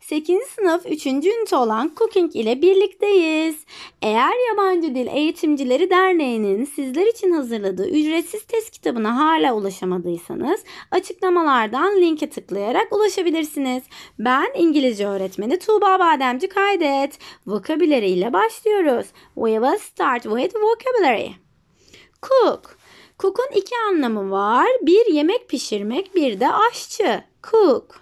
8. sınıf 3. ünite olan Cooking ile birlikteyiz. Eğer Yabancı Dil Eğitimcileri Derneği'nin sizler için hazırladığı ücretsiz test kitabına hala ulaşamadıysanız açıklamalardan linke tıklayarak ulaşabilirsiniz. Ben İngilizce öğretmeni Tuğba Bademci Kaydet. Vocabulary ile başlıyoruz. We will start with vocabulary. Cook. Cook'un iki anlamı var. Bir yemek pişirmek, bir de aşçı. Cook.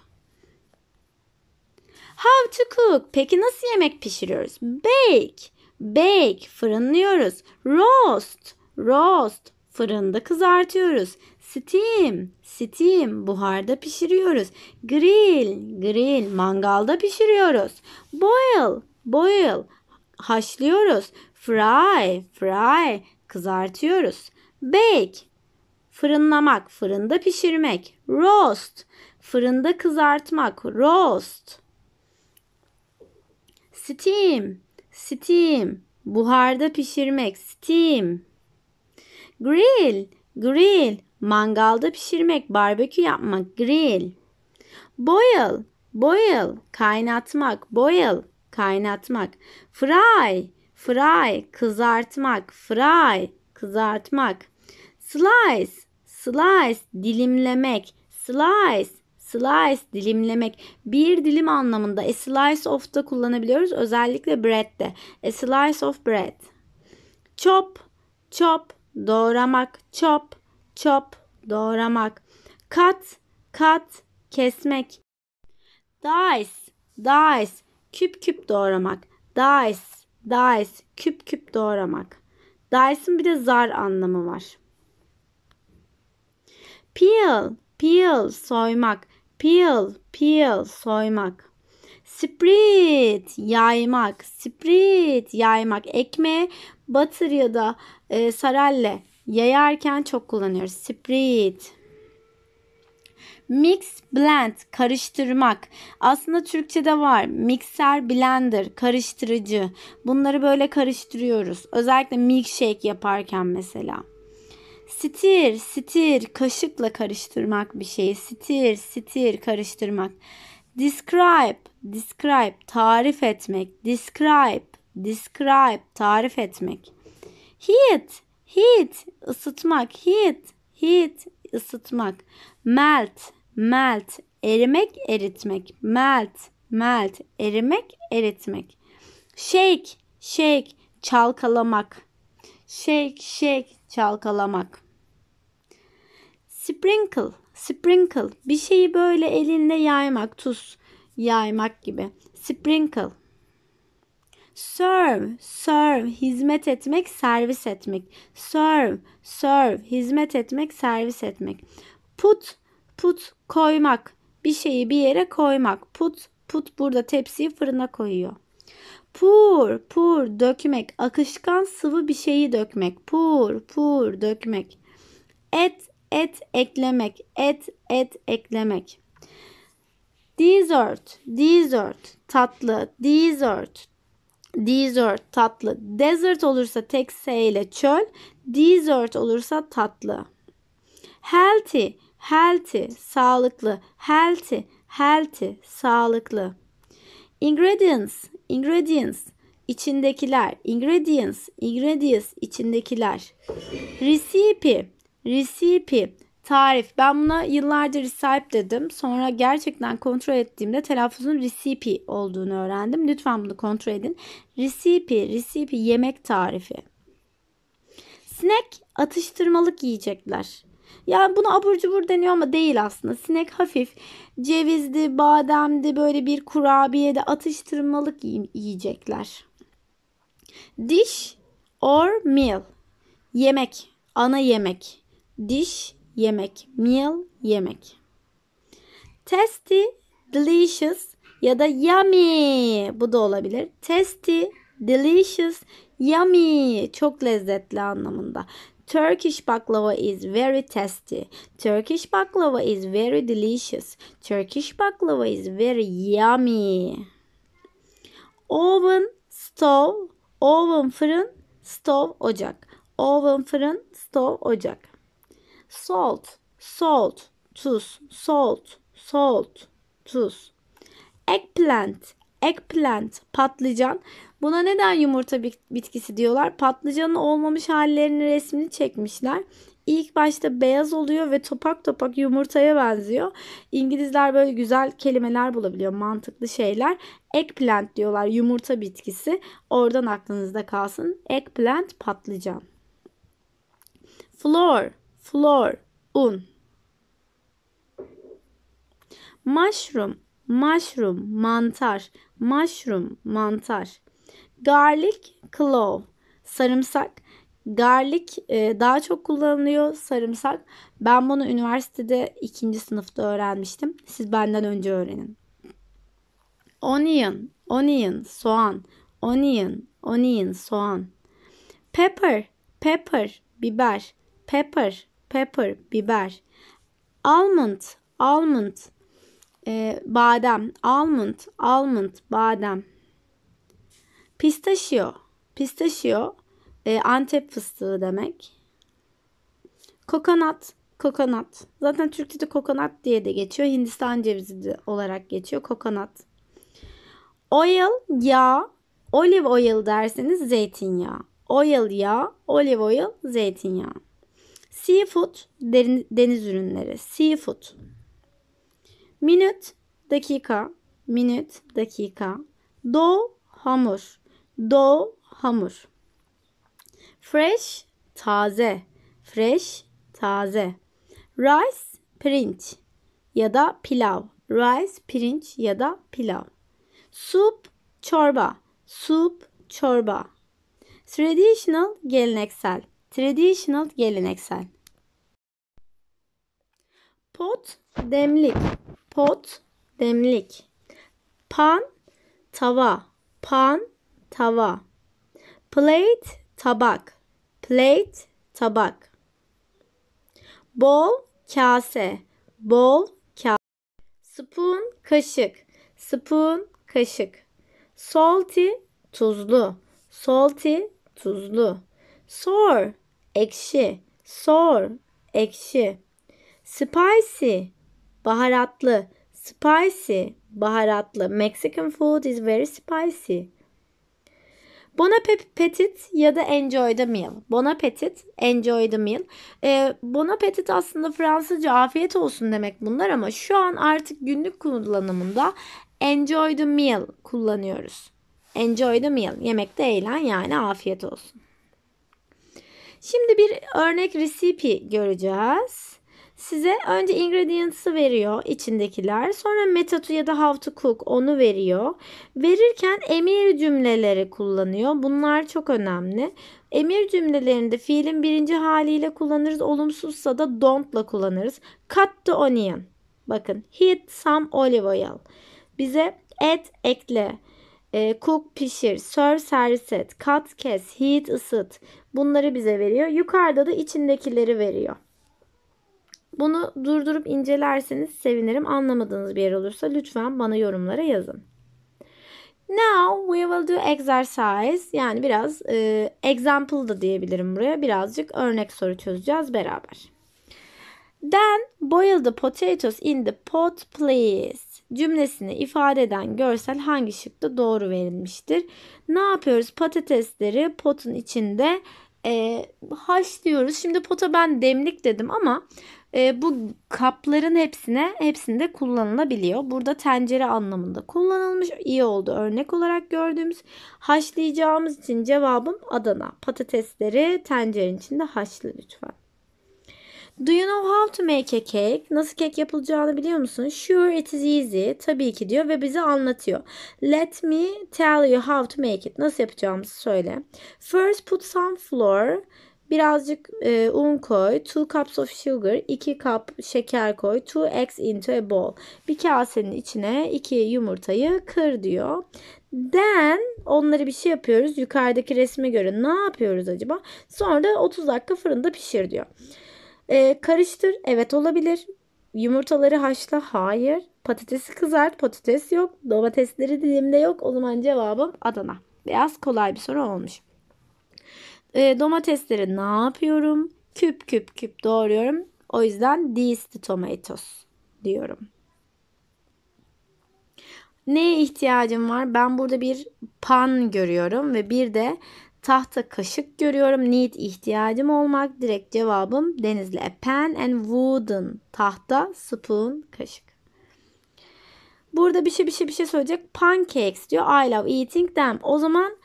How to cook. Peki nasıl yemek pişiriyoruz? Bake. Bake. Fırınlıyoruz. Roast. Roast. Fırında kızartıyoruz. Steam. Steam. Buharda pişiriyoruz. Grill. Grill. Mangalda pişiriyoruz. Boil. Boil. Haşlıyoruz. Fry. Fry. Kızartıyoruz. Bake. Fırınlamak. Fırında pişirmek. Roast. Fırında kızartmak. Roast. Steam, steam. Buharda pişirmek, steam. Grill, grill. Mangalda pişirmek, barbekü yapmak, grill. Boil, boil. Kaynatmak, boil. Kaynatmak. Fry, fry. Kızartmak, fry. Kızartmak. Slice, slice. Dilimlemek, slice Slice dilimlemek bir dilim anlamında a e, slice of da kullanabiliyoruz. Özellikle bread'de. A e, slice of bread. Chop, chop, doğramak. Chop, chop, doğramak. Cut, cut, kesmek. Dice, dice, küp küp doğramak. Dice, dice, küp küp doğramak. Dice'ın bir de zar anlamı var. Peel, peel soymak. Peel, peel soymak. Spread yaymak. Spread yaymak. Ekmeğe batır ya da e, saralle yayarken çok kullanıyoruz. Spread. Mix blend karıştırmak. Aslında Türkçe'de var. Mikser, blender, karıştırıcı. Bunları böyle karıştırıyoruz. Özellikle milkshake yaparken mesela. Stir, stir kaşıkla karıştırmak bir şeyi. Stir, stir karıştırmak. Describe, describe, tarif etmek. Describe, describe, tarif etmek. Heat, heat, ısıtmak. Heat, heat, ısıtmak. Melt, melt, erimek, eritmek. Melt, melt, erimek, eritmek. Shake, shake, çalkalamak. Shake, shake, çalkalamak. Sprinkle, sprinkle bir şeyi böyle elinle yaymak, tuz yaymak gibi. Sprinkle. Serve, serve hizmet etmek, servis etmek. Serve, serve hizmet etmek, servis etmek. Put, put koymak. Bir şeyi bir yere koymak. Put, put burada tepsiyi fırına koyuyor. Pour, pour dökmek. Akışkan sıvı bir şeyi dökmek. Pour, pour dökmek. Et, et eklemek. Et, et eklemek. Dessert, dessert tatlı. Dessert, dessert tatlı. Desert olursa tek S ile çöl. Dessert olursa tatlı. Healthy, healthy sağlıklı. Healthy, healthy sağlıklı. Ingredients, ingredients, içindekiler. Ingredients, ingredients, içindekiler. Recipe, recipe, tarif. Ben buna yıllardır recipe dedim. Sonra gerçekten kontrol ettiğimde telaffuzun recipe olduğunu öğrendim. Lütfen bunu kontrol edin. Recipe, recipe yemek tarifi. Snack atıştırmalık yiyecekler. Yani buna abur cubur deniyor ama değil aslında. Sinek hafif cevizli, bademli böyle bir kurabiye de atıştırmalık yiyecekler. Dish or meal. Yemek, ana yemek. Dish yemek, meal yemek. Tasty, delicious ya da yummy bu da olabilir. Tasty, delicious Yummy çok lezzetli anlamında. Turkish baklava is very tasty. Turkish baklava is very delicious. Turkish baklava is very yummy. Oven, stove, oven fırın, stove ocak. Oven fırın, stove ocak. Salt, salt, tuz, salt, salt, tuz. Eggplant, eggplant, patlıcan. Buna neden yumurta bitkisi diyorlar? Patlıcanın olmamış hallerinin resmini çekmişler. İlk başta beyaz oluyor ve topak topak yumurtaya benziyor. İngilizler böyle güzel kelimeler bulabiliyor, mantıklı şeyler. Eggplant diyorlar, yumurta bitkisi. Oradan aklınızda kalsın. Eggplant, patlıcan. Flour, flour, un. Mushroom, Mushroom mantar. Mushroom mantar. Garlic clove. Sarımsak. Garlic e, daha çok kullanılıyor sarımsak. Ben bunu üniversitede ikinci sınıfta öğrenmiştim. Siz benden önce öğrenin. Onion, onion, soğan. Onion, onion, soğan. Pepper, pepper, biber. Pepper, pepper, biber. Almond, almond, e, badem, almond, almond, badem. Pistachio, pistachio e, Antep fıstığı demek. Kokonat, kokonat. Zaten Türkçe'de kokonat diye de geçiyor. Hindistan cevizi de olarak geçiyor. Kokonat. Oil, yağ. Olive oil derseniz zeytinyağı. Oil, yağ. Olive oil, zeytinyağı. Seafood, deniz ürünleri. Seafood. Minut, dakika, minut, dakika. Do, hamur, do, hamur. Fresh, taze, fresh, taze. Rice, pirinç ya da pilav. Rice, pirinç ya da pilav. Soup, çorba, soup, çorba. Traditional, geleneksel, traditional, geleneksel. Pot, demlik, pot, demlik. Pan, tava, pan, tava. Plate, tabak, plate, tabak. Bol, kase, bol, kase. Spoon, kaşık, spoon, kaşık. Salty, tuzlu, salty, tuzlu. Sour, ekşi, sour, ekşi. Spicy, baharatlı, spicy, baharatlı. Mexican food is very spicy. Bon appetit ya da enjoy the meal. Bon appetit, enjoy the meal. Ee, bon appetit aslında Fransızca afiyet olsun demek bunlar ama şu an artık günlük kullanımında enjoy the meal kullanıyoruz. Enjoy the meal. Yemekte eğlen yani afiyet olsun. Şimdi bir örnek recipe göreceğiz size önce ingredients'ı veriyor içindekiler. Sonra metatu ya da how to cook onu veriyor. Verirken emir cümleleri kullanıyor. Bunlar çok önemli. Emir cümlelerinde fiilin birinci haliyle kullanırız. Olumsuzsa da don't'la kullanırız. Cut the onion. Bakın heat some olive oil. Bize et ekle. E, cook pişir, serve servis et, cut, kes, heat ısıt. Bunları bize veriyor. Yukarıda da içindekileri veriyor. Bunu durdurup incelerseniz sevinirim. Anlamadığınız bir yer olursa lütfen bana yorumlara yazın. Now we will do exercise. Yani biraz e, example da diyebilirim buraya. Birazcık örnek soru çözeceğiz beraber. Then boil the potatoes in the pot please cümlesini ifade eden görsel hangi şıkta doğru verilmiştir? Ne yapıyoruz? Patatesleri potun içinde e, haş Şimdi pota ben demlik dedim ama e, bu kapların hepsine hepsinde kullanılabiliyor. Burada tencere anlamında kullanılmış. İyi oldu örnek olarak gördüğümüz. Haşlayacağımız için cevabım Adana. Patatesleri tencerenin içinde haşlı lütfen. Do you know how to make a cake? Nasıl kek yapılacağını biliyor musun? Sure it is easy. Tabii ki diyor ve bize anlatıyor. Let me tell you how to make it. Nasıl yapacağımızı söyle. First put some flour. Birazcık e, un koy. 2 cups of sugar. 2 cup şeker koy. 2 eggs into a bowl. Bir kasenin içine 2 yumurtayı kır diyor. Then onları bir şey yapıyoruz. Yukarıdaki resme göre ne yapıyoruz acaba? Sonra da 30 dakika fırında pişir diyor. E, karıştır. Evet olabilir. Yumurtaları haşla. Hayır. Patatesi kızart. Patates yok. Domatesleri dilimde yok. O zaman cevabım Adana. Beyaz kolay bir soru olmuş. E, domatesleri ne yapıyorum? Küp küp küp doğruyorum. O yüzden these tomatoes diyorum. Neye ihtiyacım var? Ben burada bir pan görüyorum ve bir de Tahta kaşık görüyorum. Need ihtiyacım olmak. Direkt cevabım denizli. A pen and wooden. Tahta, spoon, kaşık. Burada bir şey bir şey bir şey söyleyecek. Pancakes diyor. I love eating them. O zaman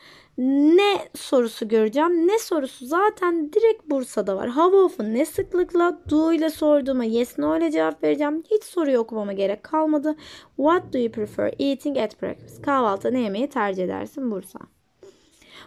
ne sorusu göreceğim. Ne sorusu zaten direkt Bursa'da var. How often ne sıklıkla do ile sorduğuma yes no ile cevap vereceğim. Hiç soruyu okumama gerek kalmadı. What do you prefer eating at breakfast? Kahvaltı ne yemeği tercih edersin Bursa?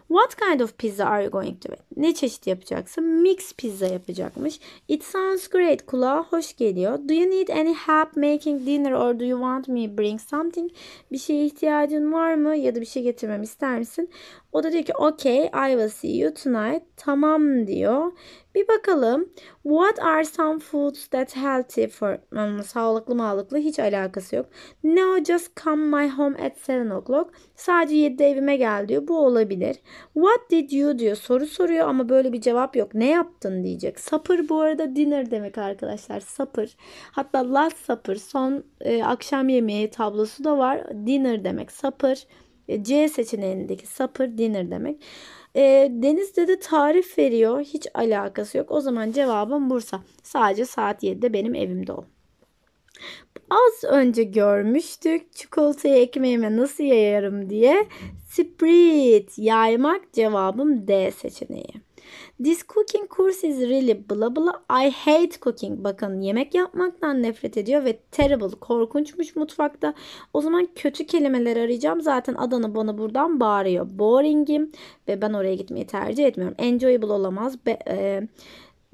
What kind of pizza are you going to make? Ne çeşit yapacaksın? Mix pizza yapacakmış. It sounds great. Kulağa hoş geliyor. Do you need any help making dinner or do you want me bring something? Bir şeye ihtiyacın var mı? Ya da bir şey getirmem ister misin? O da diyor ki okay I will see you tonight. Tamam diyor. Bir bakalım. What are some foods that healthy for um, sağlıklı mağlıklı hiç alakası yok. Now just come my home at 7 o'clock. Sadece 7'de evime gel diyor. Bu olabilir. What did you diyor. Soru soruyor ama böyle bir cevap yok. Ne yaptın diyecek. Supper bu arada dinner demek arkadaşlar. Supper. Hatta last supper son e, akşam yemeği tablosu da var. Dinner demek. Supper. E, C seçeneğindeki supper dinner demek. E, Deniz'de de tarif veriyor. Hiç alakası yok. O zaman cevabım Bursa. Sadece saat 7'de benim evimde ol. Az önce görmüştük çikolatayı ekmeğime nasıl yayarım diye. Spread yaymak cevabım D seçeneği. This cooking course is really blah blah. I hate cooking. Bakın yemek yapmaktan nefret ediyor ve terrible korkunçmuş mutfakta. O zaman kötü kelimeler arayacağım. Zaten Adana bana buradan bağırıyor. Boring'im ve ben oraya gitmeyi tercih etmiyorum. Enjoyable olamaz. Be, e,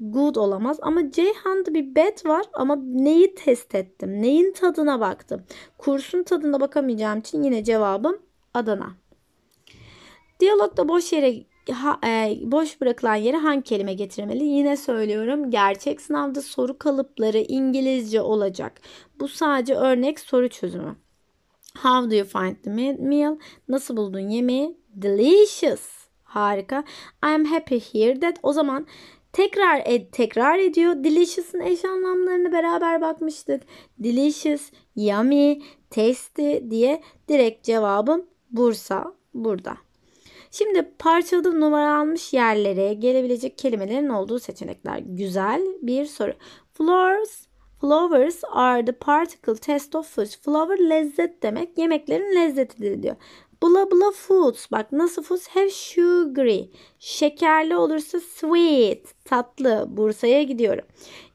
good olamaz. Ama Ceyhan'da bir bet var ama neyi test ettim? Neyin tadına baktım? Kursun tadına bakamayacağım için yine cevabım Adana. Diyalogda boş yere ha, e, boş bırakılan yere hangi kelime getirmeli? Yine söylüyorum gerçek sınavda soru kalıpları İngilizce olacak. Bu sadece örnek soru çözümü. How do you find the meal? Nasıl buldun yemeği? Delicious. Harika. I am happy here that. O zaman tekrar ed tekrar ediyor. Delicious'ın eş anlamlarını beraber bakmıştık. Delicious, yummy, tasty diye direkt cevabım Bursa burada. Şimdi parçalı numaralanmış yerlere gelebilecek kelimelerin olduğu seçenekler. Güzel bir soru. Flowers, flowers are the particle test of food. Flower lezzet demek. Yemeklerin lezzetidir diyor. Bula bula foods. Bak nasıl foods? Have sugary. Şekerli olursa sweet. Tatlı. Bursa'ya gidiyorum.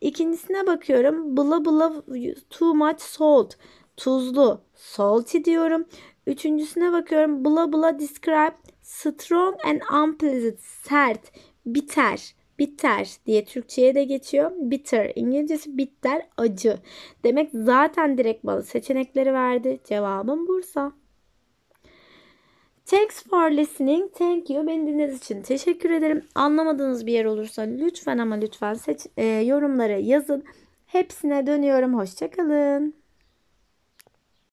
İkincisine bakıyorum. Bula bula too much salt. Tuzlu. Salty diyorum. Üçüncüsüne bakıyorum. Bula bula describe Strong and unpleasant, sert, biter, bitter diye Türkçe'ye de geçiyor. Bitter, İngilizcesi bitter, acı. Demek zaten direkt balı seçenekleri verdi. Cevabım Bursa. Thanks for listening. Thank you. Beni dinlediğiniz için teşekkür ederim. Anlamadığınız bir yer olursa lütfen ama lütfen seç, e, yorumlara yazın. Hepsine dönüyorum. Hoşçakalın.